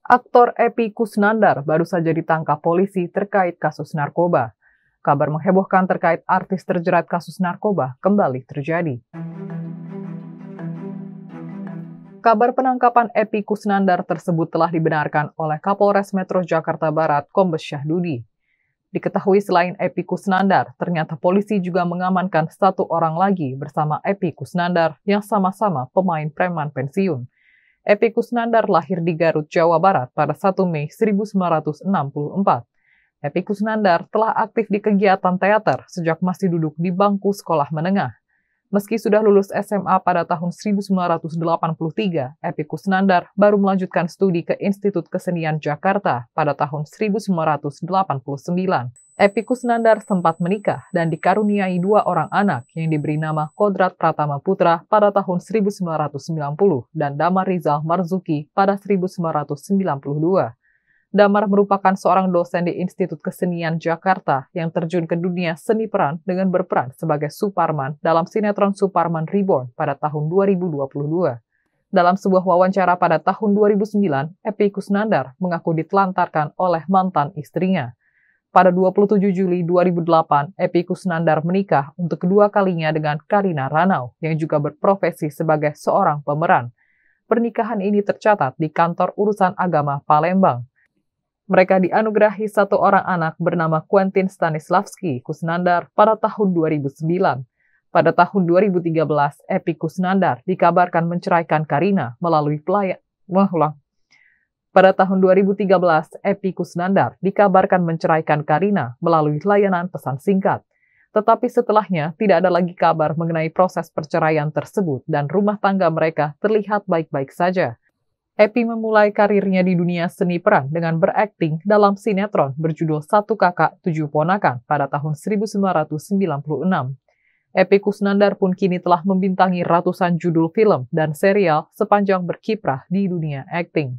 Aktor Epi Kusnandar baru saja ditangkap polisi terkait kasus narkoba. Kabar menghebohkan terkait artis terjerat kasus narkoba kembali terjadi. Kabar penangkapan Epi Kusnandar tersebut telah dibenarkan oleh Kapolres Metro Jakarta Barat, Kombes Syahdudi. Diketahui selain Epi Kusnandar, ternyata polisi juga mengamankan satu orang lagi bersama Epi Kusnandar yang sama-sama pemain preman pensiun. Epi Kusnandar lahir di Garut, Jawa Barat pada 1 Mei 1964. Epi Kusnandar telah aktif di kegiatan teater sejak masih duduk di bangku sekolah menengah. Meski sudah lulus SMA pada tahun 1983, Epi Kusnandar baru melanjutkan studi ke Institut Kesenian Jakarta pada tahun 1989. Epikus Nandar sempat menikah dan dikaruniai dua orang anak yang diberi nama Kodrat Pratama Putra pada tahun 1990 dan Damar Rizal Marzuki pada 1992. Damar merupakan seorang dosen di Institut Kesenian Jakarta yang terjun ke dunia seni peran dengan berperan sebagai Suparman dalam sinetron Suparman Reborn pada tahun 2022. Dalam sebuah wawancara pada tahun 2009, Epikus Nandar mengaku ditelantarkan oleh mantan istrinya. Pada 27 Juli 2008, Epi Kusnandar menikah untuk kedua kalinya dengan Karina Ranau, yang juga berprofesi sebagai seorang pemeran. Pernikahan ini tercatat di kantor urusan agama Palembang. Mereka dianugerahi satu orang anak bernama Quentin Stanislavski Kusnandar pada tahun 2009. Pada tahun 2013, Epi Kusnandar dikabarkan menceraikan Karina melalui pelayan. Wah, ulang. Pada tahun 2013, Epi Kusnandar dikabarkan menceraikan Karina melalui layanan pesan singkat. Tetapi setelahnya, tidak ada lagi kabar mengenai proses perceraian tersebut dan rumah tangga mereka terlihat baik-baik saja. Epi memulai karirnya di dunia seni peran dengan berakting dalam sinetron berjudul Satu Kakak Tujuh Ponakan pada tahun 1996. Epi Kusnandar pun kini telah membintangi ratusan judul film dan serial sepanjang berkiprah di dunia akting.